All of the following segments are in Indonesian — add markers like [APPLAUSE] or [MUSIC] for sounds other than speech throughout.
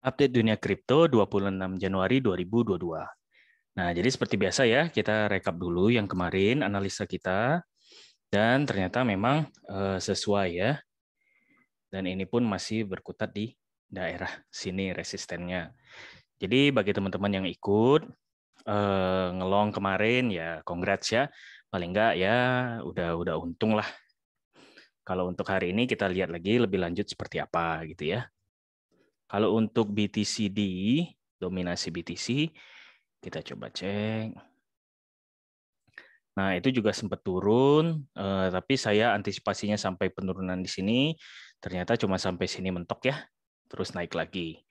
Update dunia kripto 26 Januari 2022. Nah, jadi seperti biasa ya, kita rekap dulu yang kemarin analisa kita dan ternyata memang uh, sesuai ya. Dan ini pun masih berkutat di daerah sini resistennya. Jadi bagi teman-teman yang ikut uh, ngelong kemarin ya congrats ya. Paling enggak ya udah udah untung lah. Kalau untuk hari ini kita lihat lagi lebih lanjut seperti apa gitu ya. Kalau untuk BTCD, dominasi BTC, kita coba cek. Nah, itu juga sempat turun, eh, tapi saya antisipasinya sampai penurunan di sini, ternyata cuma sampai sini mentok ya, terus naik lagi.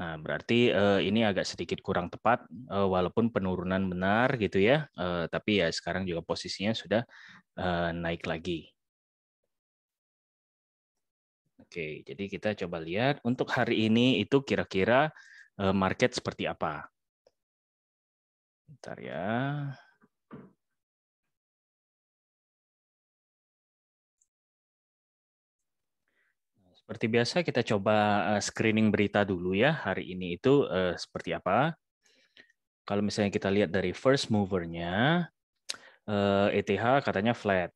Nah, berarti eh, ini agak sedikit kurang tepat, eh, walaupun penurunan benar gitu ya, eh, tapi ya sekarang juga posisinya sudah eh, naik lagi. Oke, jadi kita coba lihat untuk hari ini itu kira-kira eh, market seperti apa. Bentar ya. Seperti biasa kita coba eh, screening berita dulu ya. Hari ini itu eh, seperti apa? Kalau misalnya kita lihat dari first movernya ETH e katanya flat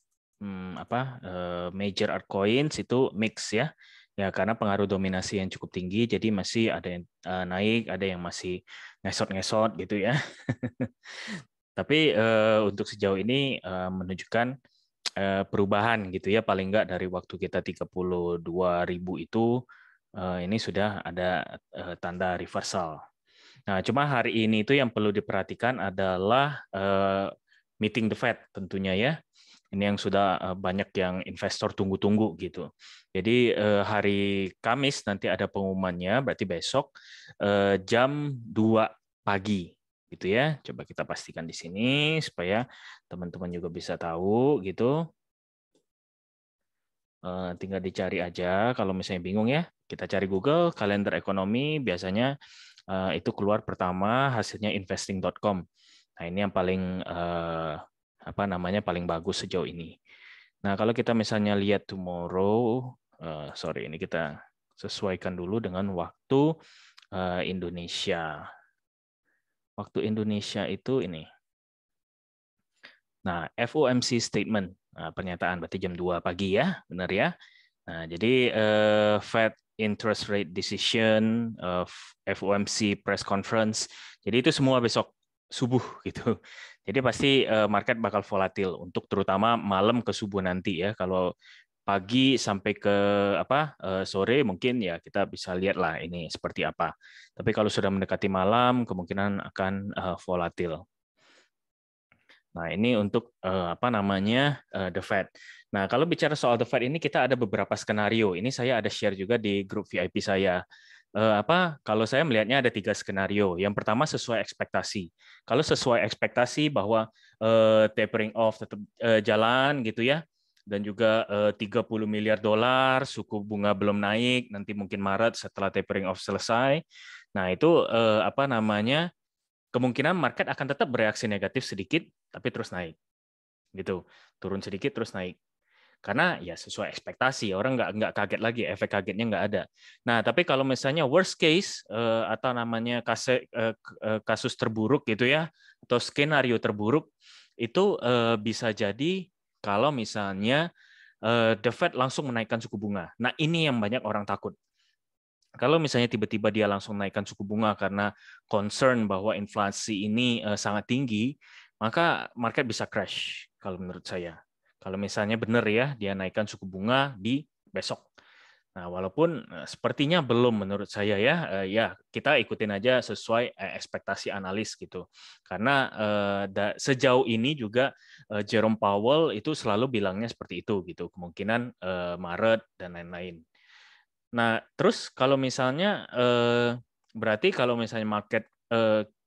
hmm, apa uh, major altcoins itu mix ya ya karena pengaruh dominasi yang cukup tinggi jadi masih ada yang uh, naik ada yang masih ngesot-ngesot gitu ya [LAUGHS] tapi uh, untuk sejauh ini uh, menunjukkan uh, perubahan gitu ya paling nggak dari waktu kita ribu itu uh, ini sudah ada uh, tanda reversal nah cuma hari ini itu yang perlu diperhatikan adalah uh, meeting the Fed tentunya ya ini yang sudah eh, banyak yang investor tunggu-tunggu gitu. Jadi eh, hari Kamis nanti ada pengumumannya, berarti besok eh, jam 2 pagi gitu ya. Coba kita pastikan di sini supaya teman-teman juga bisa tahu gitu. Tinggal dicari aja kalau misalnya bingung ya. Kita cari Google kalender ekonomi biasanya itu keluar pertama hasilnya investing.com. Nah, ini yang paling apa namanya paling bagus sejauh ini. Nah, kalau kita misalnya lihat tomorrow, uh, sorry ini kita sesuaikan dulu dengan waktu uh, Indonesia. Waktu Indonesia itu ini. Nah, FOMC statement, nah, pernyataan berarti jam 2 pagi ya, benar ya. Nah, jadi uh, Fed interest rate decision, of FOMC press conference. Jadi itu semua besok subuh [LAUGHS] gitu. Jadi pasti eh, market bakal volatil untuk terutama malam ke subuh nanti ya. Kalau pagi sampai ke apa eh, sore mungkin ya kita bisa lihat lah ini seperti apa. Tapi kalau sudah mendekati malam kemungkinan akan eh, volatil. Nah ini untuk apa namanya the Fed. Nah kalau bicara soal the Fed ini kita ada beberapa skenario. Ini saya ada share juga di grup VIP saya eh, apa kalau saya melihatnya ada tiga skenario. Yang pertama sesuai ekspektasi. Kalau sesuai ekspektasi bahwa eh, tapering off tetap eh, jalan gitu ya dan juga eh, 30 miliar dolar suku bunga belum naik nanti mungkin Maret setelah tapering off selesai. Nah, itu eh, apa namanya? kemungkinan market akan tetap bereaksi negatif sedikit tapi terus naik. Gitu. Turun sedikit terus naik karena ya sesuai ekspektasi orang nggak nggak kaget lagi efek kagetnya nggak ada nah tapi kalau misalnya worst case eh, atau namanya kasus eh, eh, kasus terburuk gitu ya atau skenario terburuk itu bisa jadi kalau misalnya the Fed langsung menaikkan suku bunga nah ini yang banyak orang takut kalau misalnya tiba-tiba dia langsung naikkan suku bunga karena concern bahwa inflasi ini sangat tinggi, maka market bisa crash kalau menurut saya. Kalau misalnya benar ya, dia naikkan suku bunga di besok. Nah, walaupun eh, sepertinya belum menurut saya ya, eh, ya kita ikutin aja sesuai eh, ekspektasi analis gitu. Karena sejauh ini juga Jerome Powell itu selalu bilangnya seperti itu gitu, kemungkinan Maret dan lain-lain. Nah, terus kalau misalnya berarti kalau misalnya market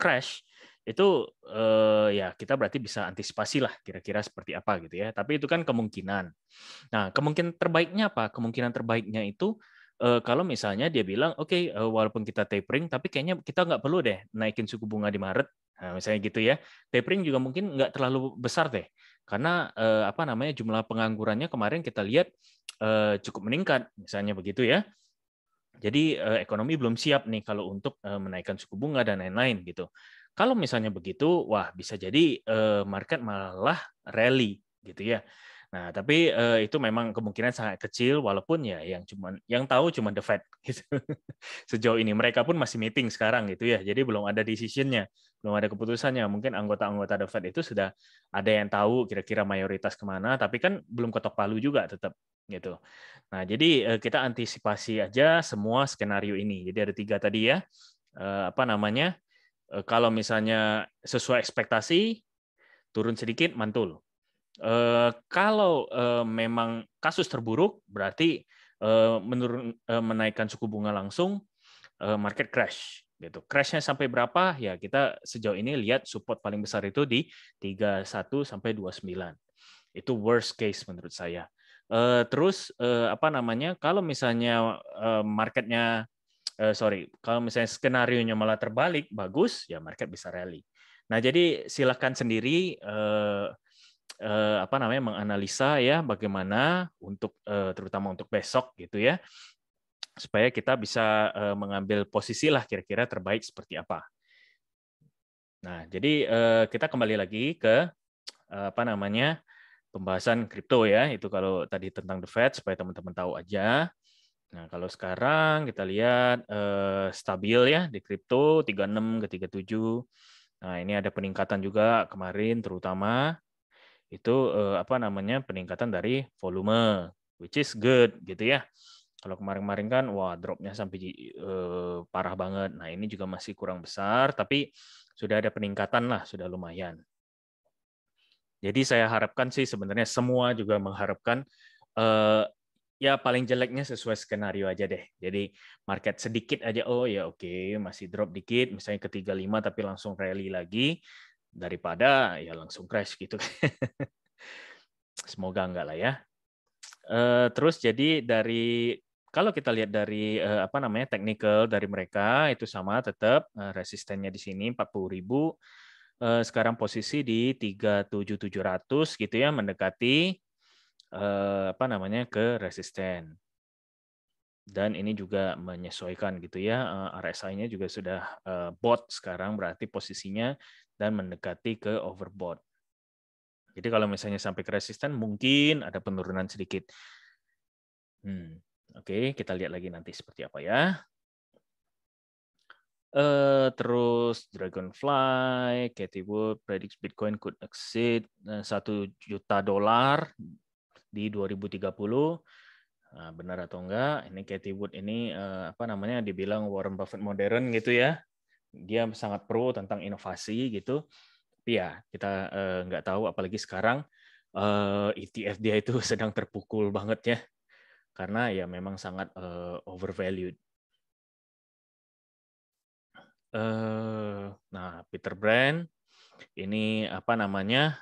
crash itu eh, ya kita berarti bisa antisipasi lah kira-kira seperti apa gitu ya. Tapi itu kan kemungkinan. Nah kemungkinan terbaiknya apa? Kemungkinan terbaiknya itu eh, kalau misalnya dia bilang oke okay, eh, walaupun kita tapering tapi kayaknya kita nggak perlu deh naikin suku bunga di Maret. Nah, misalnya gitu ya. Tapering juga mungkin nggak terlalu besar deh karena eh, apa namanya jumlah penganggurannya kemarin kita lihat eh, cukup meningkat misalnya begitu ya. Jadi eh, ekonomi belum siap nih kalau untuk eh, menaikkan suku bunga dan lain-lain gitu. Kalau misalnya begitu, wah bisa jadi eh, market malah rally gitu ya. Nah, tapi uh, itu memang kemungkinan sangat kecil walaupun ya yang cuman yang tahu cuma The Fed [LAUGHS] gitu. Sejauh ini mereka pun masih meeting sekarang gitu ya. Jadi belum ada decisionnya, belum ada keputusannya. Mungkin anggota-anggota The Fed itu sudah ada yang tahu kira-kira mayoritas kemana, tapi kan belum ketok palu juga tetap gitu. Nah, jadi uh, kita antisipasi aja semua skenario ini. Jadi ada tiga tadi ya. Uh, apa namanya? Eh, kalau misalnya sesuai ekspektasi turun sedikit mantul. Eh, kalau eh, memang kasus terburuk berarti menurun menaikkan suku bunga langsung market crash gitu. Crashnya sampai berapa? Ya kita sejauh ini lihat support paling besar itu di 31 sampai 29. Itu worst case menurut saya. Terus apa namanya? Kalau misalnya marketnya uh, sorry, kalau misalnya skenario-nya malah terbalik, bagus, ya market bisa rally. Nah, jadi silakan sendiri uh, uh, apa namanya menganalisa ya bagaimana untuk uh, terutama untuk besok gitu ya. Supaya kita bisa uh, mengambil posisi lah kira-kira terbaik seperti apa. Nah, jadi uh, kita kembali lagi ke uh, apa namanya pembahasan kripto ya. Itu kalau tadi tentang the Fed supaya teman-teman tahu aja. Nah, kalau sekarang kita lihat eh, stabil ya di kripto 36 ke 37. Nah, ini ada peningkatan juga kemarin terutama itu eh, apa namanya? peningkatan dari volume which is good gitu ya. Kalau kemarin-kemarin kan wah dropnya sampai eh, parah banget. Nah, ini juga masih kurang besar tapi sudah ada peningkatan lah, sudah lumayan. Jadi saya harapkan sih sebenarnya semua juga mengharapkan eh, ya paling jeleknya sesuai skenario aja deh. Jadi market sedikit aja, oh ya oke masih drop dikit, misalnya ke 35 tapi langsung rally lagi daripada ya langsung crash gitu. [LAUGHS] Semoga enggak lah ya. Uh, terus jadi dari kalau kita lihat dari uh, apa namanya technical dari mereka itu sama tetap eh, resistennya di sini 40.000 ribu sekarang posisi di 37700 gitu ya mendekati eh, apa namanya ke resisten dan ini juga menyesuaikan gitu ya eh, RSI-nya juga sudah eh, bot sekarang berarti posisinya dan mendekati ke overbought. Jadi kalau misalnya sampai ke resisten mungkin ada penurunan sedikit. Hmm, Oke, okay, kita lihat lagi nanti seperti apa ya. Uh, terus Dragonfly, Katie Wood predicts Bitcoin could exceed satu juta dolar di 2030 Nah, benar atau enggak ini Katie Wood ini eh, apa namanya dibilang Warren Buffett modern gitu ya dia sangat pro tentang inovasi gitu tapi ya kita eh, nggak tahu apalagi sekarang ETF eh, e dia itu [LAUGHS] sedang terpukul banget ya karena ya memang sangat overvalued nah Peter Brand ini apa namanya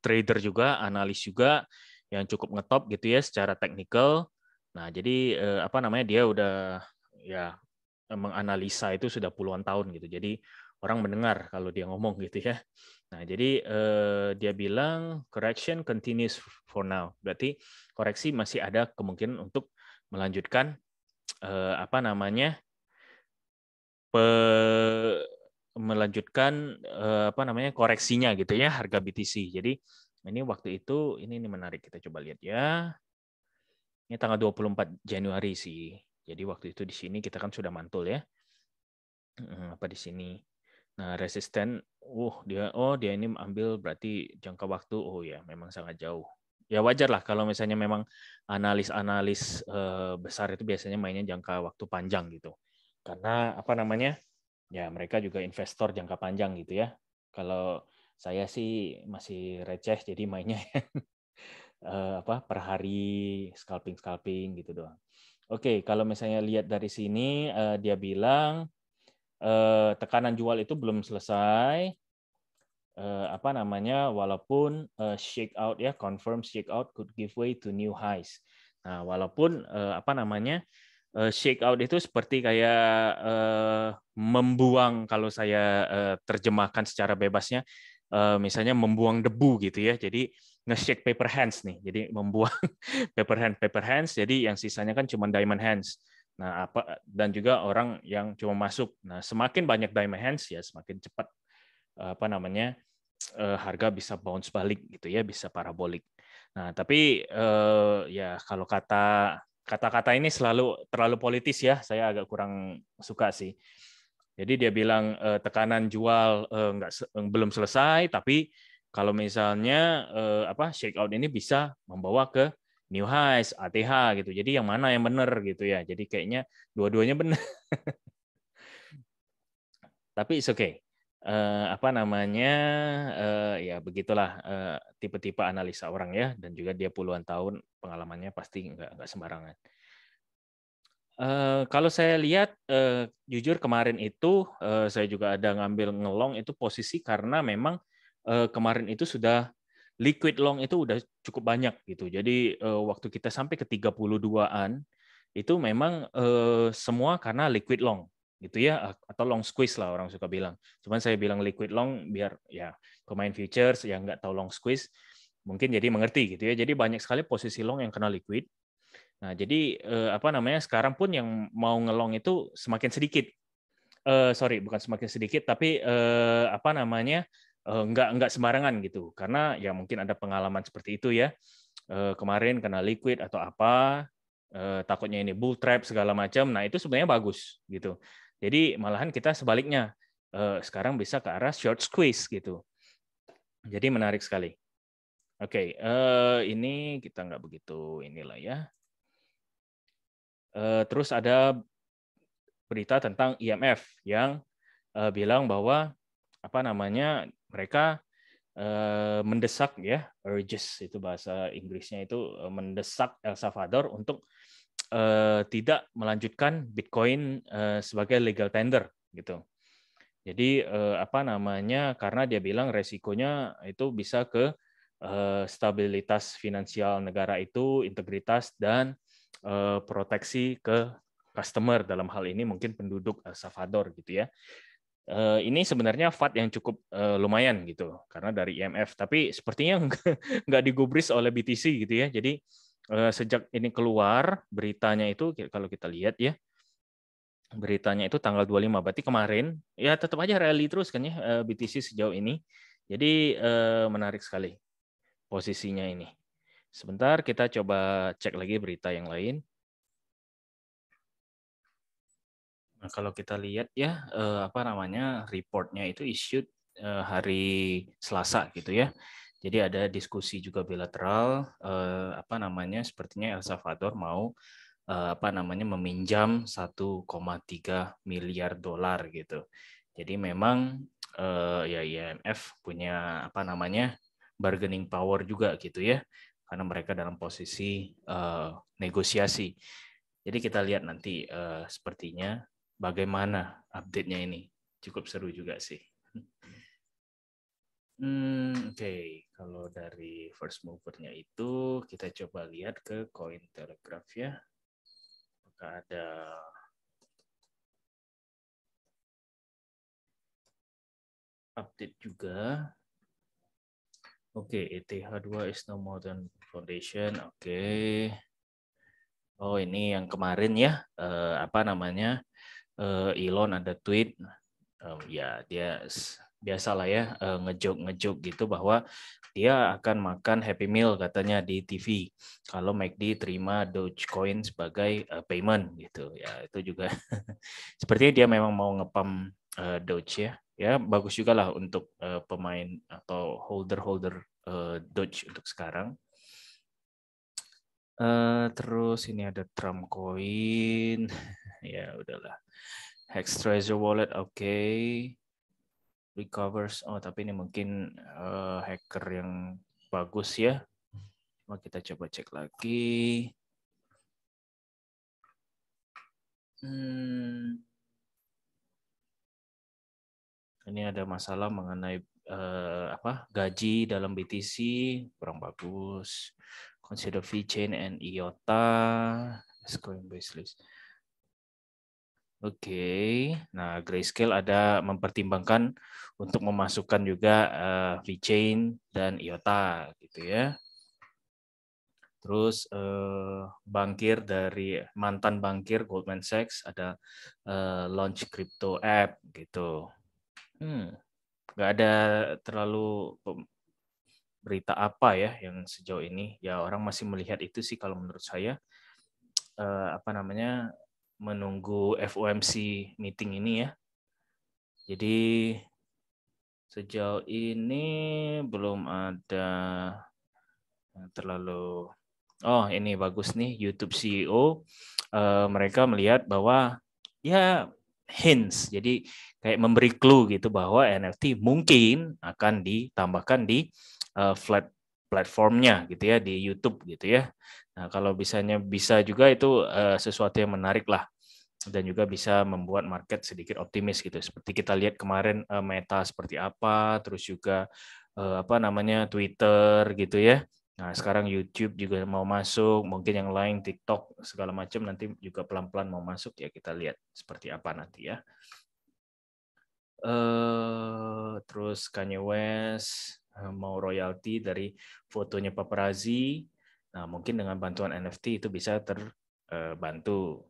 trader juga analis juga yang cukup ngetop gitu ya secara teknikal. Nah, jadi eh, apa namanya dia udah ya menganalisa itu sudah puluhan tahun gitu. Jadi orang mendengar kalau dia ngomong gitu ya. Nah, jadi eh, dia bilang correction continues for now. Berarti koreksi masih ada kemungkinan untuk melanjutkan eh, apa namanya? Pe, melanjutkan apa namanya koreksinya gitu ya harga BTC. Jadi ini waktu itu, ini, ini menarik, kita coba lihat ya. Ini tanggal 24 Januari sih. Jadi waktu itu di sini kita kan sudah mantul ya. Apa di sini? Nah, resisten, uh, dia, oh dia ini ambil berarti jangka waktu, oh ya memang sangat jauh. Ya wajar lah kalau misalnya memang analis-analis eh, besar itu biasanya mainnya jangka waktu panjang gitu. Karena apa namanya? Ya mereka juga investor jangka panjang gitu ya. Kalau saya sih masih receh jadi mainnya [LAUGHS] eh, apa per hari scalping scalping gitu doang. Oke, kalau misalnya lihat dari sini eh, dia bilang eh, tekanan jual itu belum selesai apa namanya walaupun uh, shake out ya confirm shake out could give way to new highs. Nah, walaupun apa namanya uh, shake out itu seperti kayak membuang kalau saya terjemahkan secara bebasnya Eh, misalnya membuang debu gitu ya. Jadi nge paper hands nih. Jadi membuang [LAUGHS] paper hand paper hands jadi yang sisanya kan cuma diamond hands. Nah, apa dan juga orang yang cuma masuk. Nah, semakin banyak diamond hands ya semakin cepat apa namanya? Eh, harga bisa bounce balik gitu ya, bisa parabolik. Nah, tapi eh, ya kalau kata kata-kata ini selalu terlalu politis ya, saya agak kurang suka sih. Jadi dia bilang eh, tekanan jual eh, nggak eh, belum selesai, tapi kalau misalnya eh, apa shake out ini bisa membawa ke new highs, ATH gitu. Jadi yang mana yang benar gitu ya. Jadi kayaknya dua-duanya benar. [LAUGHS] tapi it's okay. Eh, apa namanya? Eh, ya begitulah eh, tipe-tipe analisa orang ya dan juga dia puluhan tahun pengalamannya pasti nggak nggak sembarangan. Eh, kalau saya lihat, uh, jujur kemarin itu uh, saya juga ada ngambil ngelong itu posisi karena memang uh, kemarin itu sudah liquid long itu udah cukup banyak gitu. Jadi uh, waktu kita sampai ke 32-an itu memang uh, semua karena liquid long gitu ya atau long squeeze lah orang suka bilang. Cuman saya bilang liquid long biar ya pemain futures yang nggak tahu long squeeze mungkin jadi mengerti gitu ya. Jadi banyak sekali posisi long yang kena liquid Nah, jadi eh, apa namanya sekarang pun yang mau ngelong itu semakin sedikit. Eh, sorry, bukan semakin sedikit, tapi eh, apa namanya eh, nggak nggak sembarangan gitu, karena ya mungkin ada pengalaman seperti itu ya eh, kemarin kena liquid atau apa, eh, takutnya ini bull trap segala macam. Nah itu sebenarnya bagus gitu. Jadi malahan kita sebaliknya eh, sekarang bisa ke arah short squeeze gitu. Jadi menarik sekali. Oke, okay, eh, ini kita nggak begitu inilah ya. Eh, terus ada berita tentang IMF e yang eh, bilang bahwa apa namanya mereka eh, mendesak ya urges itu bahasa Inggrisnya itu mendesak El Salvador untuk tidak melanjutkan Bitcoin sebagai legal tender gitu. Jadi apa namanya? Karena dia bilang resikonya itu bisa ke stabilitas finansial negara itu, integritas dan Eh, proteksi ke customer dalam hal ini mungkin penduduk El eh, Salvador gitu ya. Eh, ini sebenarnya fat yang cukup lumayan gitu karena dari IMF, tapi sepertinya [LAUGHS] nggak digubris oleh BTC gitu ya. Jadi sejak ini keluar beritanya itu kalau kita lihat ya beritanya itu tanggal 25 berarti kemarin ya tetap aja rally terus kan ya BTC sejauh ini. Jadi menarik sekali posisinya ini. Sebentar, kita coba cek lagi berita yang lain. Nah, kalau kita lihat ya, eh, apa namanya, reportnya itu issued eh, hari Selasa gitu ya. Jadi ada diskusi juga bilateral, eh, apa namanya, sepertinya El Salvador mau eh, apa namanya meminjam 1,3 miliar dolar gitu. Jadi memang ya IMF punya apa namanya bargaining power juga gitu ya karena mereka dalam posisi uh, negosiasi. Jadi kita lihat nanti uh, sepertinya bagaimana update-nya ini. Cukup seru juga sih. Hmm, Oke, okay. kalau dari first mover-nya itu kita coba lihat ke koin telegraph ya. Apakah ada update juga. Oke, okay, e ETH2 is no more than foundation, oke. Okay. Oh ini yang kemarin ya, uh, apa namanya uh, Elon ada tweet, um, ya dia biasalah ya uh, eh, ngejok ngejok gitu bahwa dia akan makan Happy Meal katanya di TV kalau McD terima Dogecoin sebagai uh, payment gitu ya itu juga [LAUGHS] sepertinya dia memang mau ngepam uh, Doge ya ya bagus juga lah untuk uh, pemain atau holder holder uh, Doge untuk sekarang Uh, terus ini ada Trump Coin. [LAUGHS] ya udahlah. Hex Treasure Wallet oke. Okay. Recovers. Oh, tapi ini mungkin uh, hacker yang bagus ya. Cuma kita coba cek lagi. Hmm. Ini ada masalah mengenai uh, apa gaji dalam BTC kurang bagus. Consider V chain and iota scoring baseless. Oke, okay. nah grayscale ada mempertimbangkan untuk memasukkan juga uh, eh, V chain dan iota gitu ya. Terus uh, eh, bangkir dari mantan bangkir Goldman Sachs ada uh, launch crypto app gitu. Hmm, nggak ada terlalu berita apa ya yang sejauh ini ya orang masih melihat itu sih kalau menurut saya eh, apa namanya menunggu FOMC meeting ini ya. Jadi sejauh ini belum ada terlalu oh ini bagus nih YouTube CEO eh, mereka melihat bahwa ya hints jadi kayak memberi clue gitu bahwa NFT mungkin akan ditambahkan di uh, flat platformnya gitu ya di YouTube gitu ya. Nah, kalau bisanya bisa juga itu uh, sesuatu yang menarik lah dan juga bisa membuat market sedikit optimis gitu. Seperti kita lihat kemarin uh, Meta seperti apa, terus juga uh, apa namanya Twitter gitu ya. Nah, sekarang YouTube juga mau masuk, mungkin yang lain TikTok segala macam nanti juga pelan-pelan mau masuk ya kita lihat seperti apa nanti ya. Uh, terus Kanye West Eh, mau royalti dari fotonya paparazzi. Nah, mungkin dengan bantuan NFT itu bisa terbantu.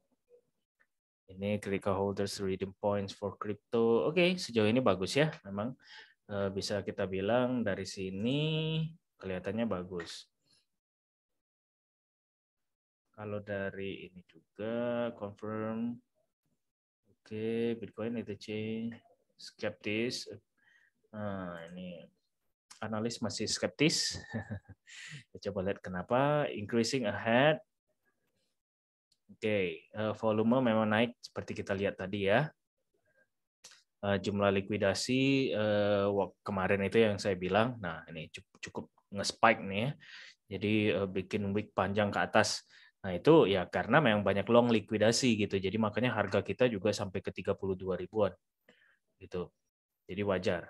Eh, ini critical holders Reading points for crypto. Oke, okay, sejauh ini bagus ya. Memang eh, bisa kita bilang dari sini kelihatannya bagus. Kalau dari ini juga confirm. Oke, okay, Bitcoin itu change skeptis. Nah, ini analis masih skeptis. [LAUGHS] Ya, coba lihat kenapa. Increasing ahead. Oke, okay. uh, eh, volume memang naik seperti kita lihat tadi ya. Uh, jumlah likuidasi uh, kemarin itu yang saya bilang. Nah, ini cukup, cukup nge-spike nih ya. Jadi uh, bikin week panjang ke atas. Nah, itu ya karena memang banyak long likuidasi gitu. Jadi makanya harga kita juga sampai ke 32 ribuan. Gitu. Jadi wajar.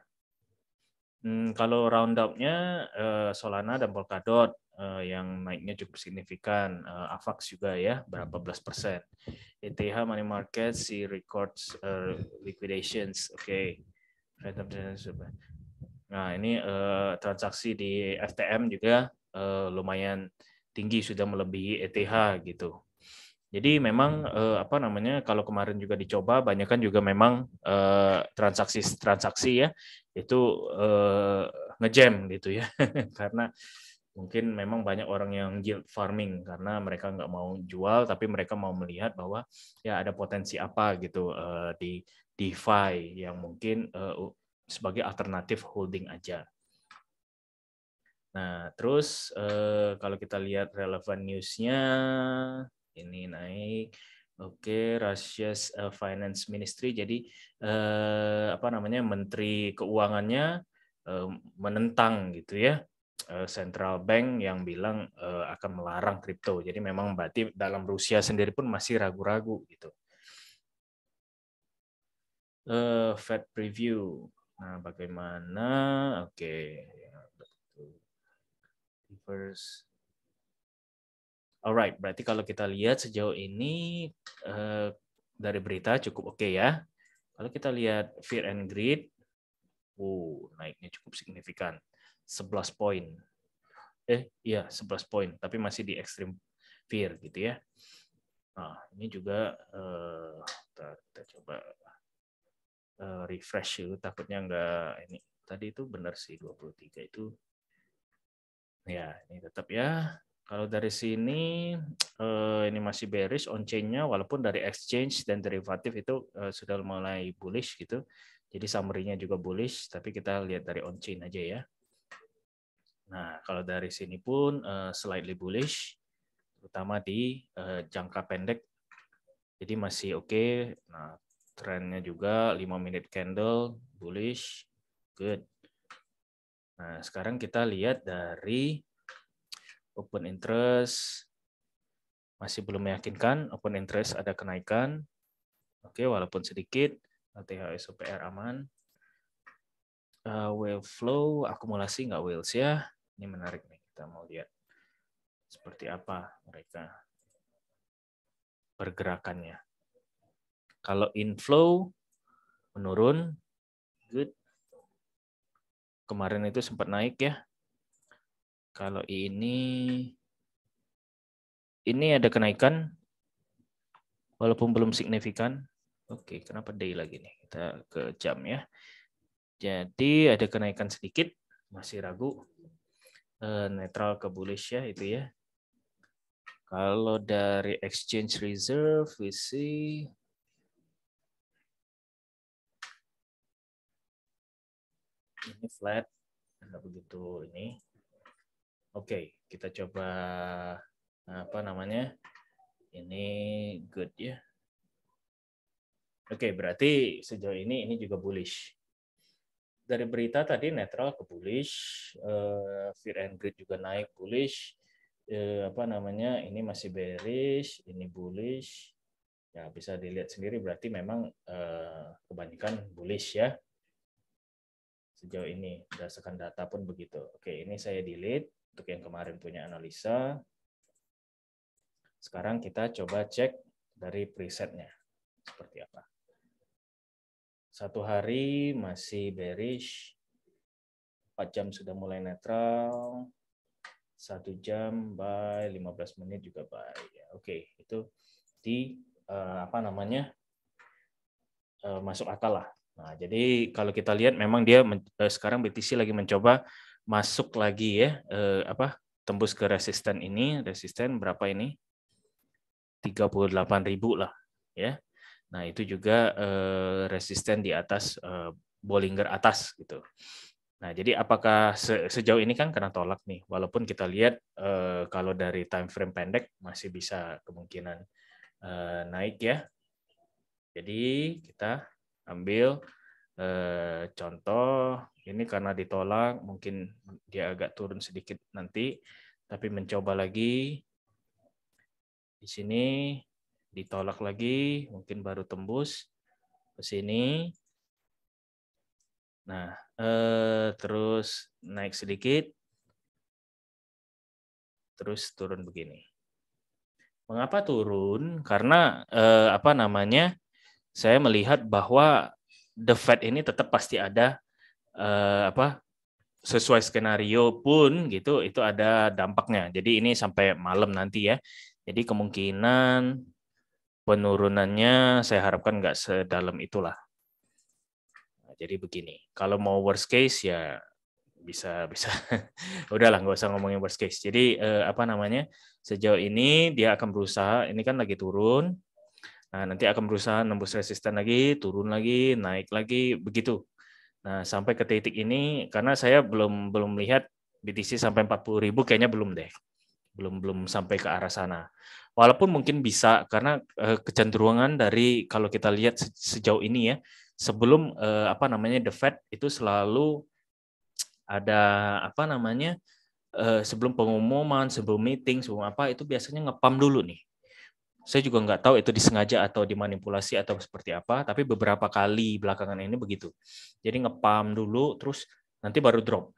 Hmm, kalau roundupnya eh, Solana dan Polkadot eh, yang naiknya cukup signifikan, eh, Avax juga ya berapa belas persen. ETH money market si records uh, liquidations, oke. Okay. Nah ini uh, transaksi di FTM juga uh, lumayan tinggi sudah melebihi ETH gitu. Jadi memang eh, apa namanya kalau kemarin juga dicoba banyak kan juga memang transaksi-transaksi eh, ya itu uh, ngejam gitu ya [LAUGHS] karena mungkin memang banyak orang yang yield farming karena mereka nggak mau jual tapi mereka mau melihat bahwa ya ada potensi apa gitu uh, di DeFi yang mungkin uh, sebagai alternatif holding aja. Nah terus uh, kalau kita lihat relevan newsnya ini naik Oke, Russia's eh, Finance Ministry. Jadi eh, apa namanya Menteri Keuangannya eh, menentang gitu ya Central Bank yang bilang akan melarang kripto. Jadi memang berarti dalam Rusia sendiri pun masih ragu-ragu gitu. Fed preview. Nah, bagaimana? Oke, Okay. Ya, betul. Alright, berarti kalau kita lihat sejauh ini eh, dari berita cukup oke okay ya. Kalau kita lihat fear and greed, oh naiknya cukup signifikan. 11 poin. Eh, iya, 11 poin, tapi masih di extreme fear gitu ya. Nah, ini juga eh, kita, kita coba eh, refresh dulu, takutnya nggak ini. Tadi itu benar sih 23 itu. Ya, ini tetap ya kalau dari sini uh, ini masih bearish on chain-nya walaupun dari exchange dan derivatif itu uh, sudah mulai bullish gitu. Jadi summary-nya juga bullish, tapi kita lihat dari on chain aja ya. Nah, kalau dari sini pun uh, slightly bullish terutama di uh, jangka pendek. Jadi masih oke. Okay. Nah, trennya juga 5 minute candle bullish. Good. Nah, sekarang kita lihat dari open interest masih belum meyakinkan, open interest ada kenaikan. Oke, walaupun sedikit, LTH SOPR aman. Uh, eh, wave flow, akumulasi nggak whales ya. Ini menarik nih, kita mau lihat seperti apa mereka pergerakannya. Kalau inflow menurun, good. Kemarin itu sempat naik ya, kalau ini, ini ada kenaikan, walaupun belum signifikan. Oke, kenapa day lagi nih? Kita ke jam ya. Jadi ada kenaikan sedikit, masih ragu. E, netral ke bullish ya, itu ya. Kalau dari exchange reserve, we ini flat, nggak begitu ini. Oke, okay, kita coba apa namanya? Ini good ya. Oke, okay, berarti sejauh ini ini juga bullish. Dari berita tadi netral ke bullish, uh, fear and greed juga naik bullish. Uh, apa namanya? Ini masih bearish, ini bullish. Ya, bisa dilihat sendiri berarti memang uh, kebanyakan bullish ya. Sejauh ini berdasarkan data pun begitu. Oke, okay, ini saya delete untuk yang kemarin punya analisa, sekarang kita coba cek dari presetnya seperti apa. Satu hari masih bearish, 4 jam sudah mulai netral, satu jam by 15 menit juga by. Ya, oke, okay. itu di eh, apa namanya eh, masuk akal lah. Nah, jadi kalau kita lihat memang dia eh, sekarang BTC lagi mencoba masuk lagi ya eh, apa tembus ke resisten ini, resisten berapa ini? 38.000 lah ya. Nah, itu juga eh, resisten di atas eh, Bollinger atas gitu. Nah, jadi apakah se sejauh ini kan kena tolak nih, walaupun kita lihat eh, kalau dari time frame pendek masih bisa kemungkinan eh, naik ya. Jadi kita ambil Eh, contoh ini karena ditolak mungkin dia agak turun sedikit nanti tapi mencoba lagi di sini ditolak lagi mungkin baru tembus ke sini nah eh, terus naik sedikit terus turun begini mengapa turun karena eh, apa namanya saya melihat bahwa the Fed ini tetap pasti ada eh, apa sesuai skenario pun gitu itu ada dampaknya. Jadi ini sampai malam nanti ya. Jadi kemungkinan penurunannya saya harapkan nggak sedalam itulah. Nah, jadi begini, kalau mau worst case ya bisa bisa [LAUGHS] udahlah nggak usah ngomongin worst case. Jadi eh, apa namanya sejauh ini dia akan berusaha ini kan lagi turun Nah, nanti akan berusaha nembus resisten lagi, turun lagi, naik lagi, begitu. Nah, sampai ke titik ini karena saya belum belum lihat BTC sampai puluh ribu kayaknya belum deh. Belum belum sampai ke arah sana. Walaupun mungkin bisa karena eh, kecenderungan dari kalau kita lihat sejauh ini ya, sebelum eh, apa namanya The Fed itu selalu ada apa namanya eh, sebelum pengumuman, sebelum meeting, sebelum apa itu biasanya ngepam dulu nih saya juga nggak tahu itu disengaja atau dimanipulasi atau seperti apa, tapi beberapa kali belakangan ini begitu. Jadi ngepam dulu, terus nanti baru drop.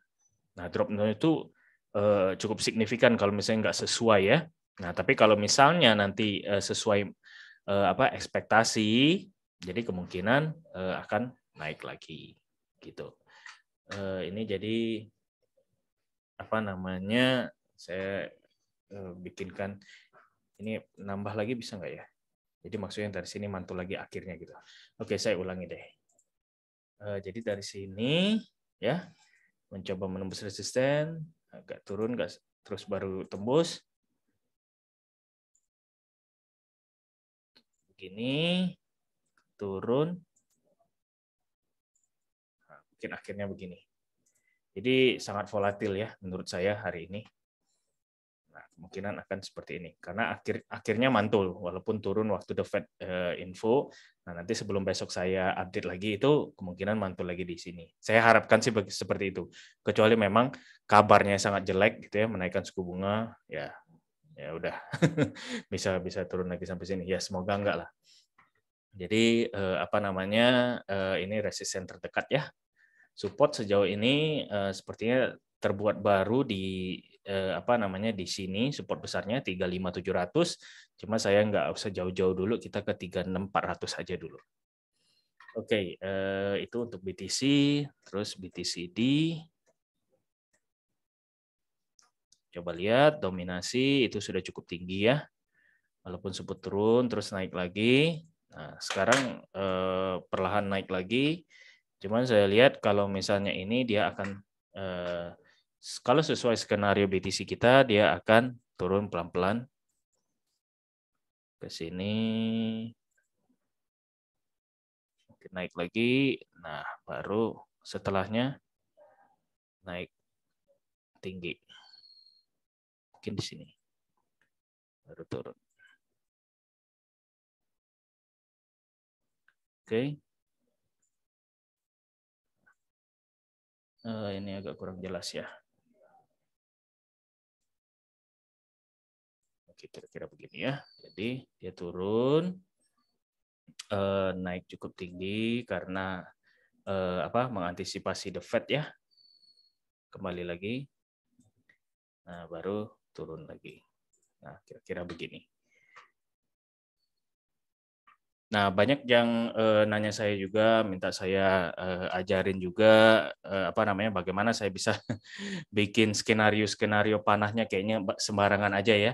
Nah, drop itu eh, cukup signifikan kalau misalnya nggak sesuai ya. Nah, tapi kalau misalnya nanti eh, sesuai eh, apa ekspektasi, jadi kemungkinan akan naik lagi gitu. ini jadi apa namanya saya bikinkan ini nambah lagi bisa nggak ya? Jadi maksudnya dari sini mantul lagi akhirnya gitu. Oke, saya ulangi deh. Eh, jadi dari sini ya mencoba menembus resisten, agak turun, nggak terus baru tembus. Begini, turun. Nah, mungkin akhirnya begini. Jadi sangat volatil ya menurut saya hari ini kemungkinan akan seperti ini karena akhir akhirnya mantul walaupun turun waktu the Fed uh, info nah nanti sebelum besok saya update lagi itu kemungkinan mantul lagi di sini saya harapkan sih seperti itu kecuali memang kabarnya sangat jelek gitu ya menaikkan suku bunga ya ya udah [LAUGHS] bisa bisa turun lagi sampai sini ya semoga enggak lah jadi uh, apa namanya uh, ini resisten terdekat ya support sejauh ini uh, sepertinya terbuat baru di eh, apa namanya di sini support besarnya 35700 cuma saya nggak usah jauh-jauh dulu kita ke 36400 aja dulu oke okay, eh, itu untuk BTC terus BTCD coba lihat dominasi itu sudah cukup tinggi ya walaupun sempat turun terus naik lagi nah sekarang eh, perlahan naik lagi cuman saya lihat kalau misalnya ini dia akan eh, kalau sesuai skenario BTC kita, dia akan turun pelan-pelan ke sini. Oke, naik lagi. Nah, baru setelahnya naik tinggi. Mungkin di sini. Baru turun. Oke. Uh, ini agak kurang jelas ya. kira-kira begini ya. Jadi dia turun eh, naik cukup tinggi karena eh, apa mengantisipasi the Fed ya. Kembali lagi. Nah, baru turun lagi. Nah, kira-kira begini. Nah, banyak yang eh, nanya saya juga, minta saya eh, ajarin juga eh, apa namanya bagaimana saya bisa [LAUGHS] bikin skenario-skenario panahnya kayaknya sembarangan aja ya.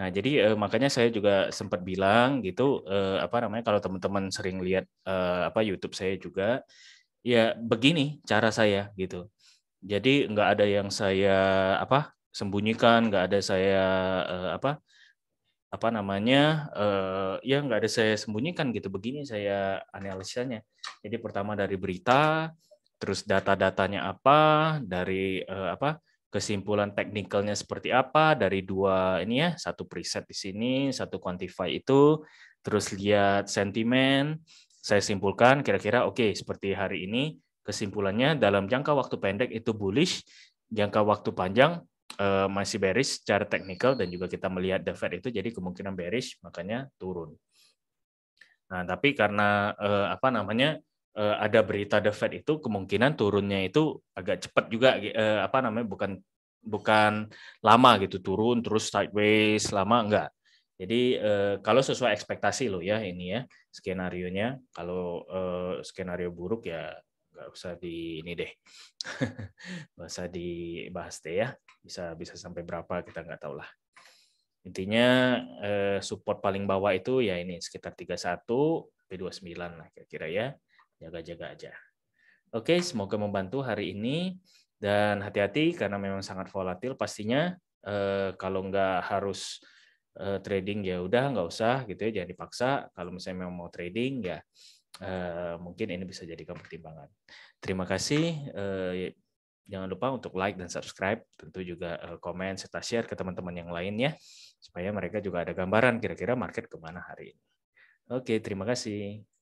Nah, jadi eh, makanya saya juga sempat bilang gitu eh, apa namanya kalau teman-teman sering lihat eh, apa YouTube saya juga ya begini cara saya gitu. Jadi nggak ada yang saya apa sembunyikan, nggak ada saya eh, apa apa namanya eh, ya nggak ada saya sembunyikan gitu. Begini saya analisanya. Jadi pertama dari berita, terus data-datanya apa dari eh, apa kesimpulan teknikalnya seperti apa dari dua ini ya, satu preset di sini, satu quantify itu, terus lihat sentimen, saya simpulkan kira-kira oke okay, seperti hari ini kesimpulannya dalam jangka waktu pendek itu bullish, jangka waktu panjang uh, masih bearish secara teknikal dan juga kita melihat the Fed itu jadi kemungkinan bearish makanya turun. Nah, tapi karena uh, apa namanya Eh, ada berita the Fed itu kemungkinan turunnya itu agak cepat juga uh, apa namanya bukan bukan lama gitu turun terus sideways lama enggak. Jadi eh, kalau sesuai ekspektasi lo ya ini ya skenario nya kalau eh, skenario buruk ya nggak usah di ini deh, [LAUGHS] nggak usah dibahas deh ya bisa bisa sampai berapa kita nggak tahu lah. Intinya eh, support paling bawah itu ya ini sekitar 31 P29 lah kira-kira ya jaga-jaga aja. Oke, semoga membantu hari ini dan hati-hati karena memang sangat volatil pastinya. Eh, kalau nggak harus eh, trading ya udah nggak usah gitu ya, jangan dipaksa. Kalau misalnya memang mau trading ya eh, mungkin ini bisa jadi pertimbangan. Terima kasih. jangan lupa untuk like dan subscribe, tentu juga komen serta share ke teman-teman yang lainnya supaya mereka juga ada gambaran kira-kira market kemana hari ini. Oke, terima kasih.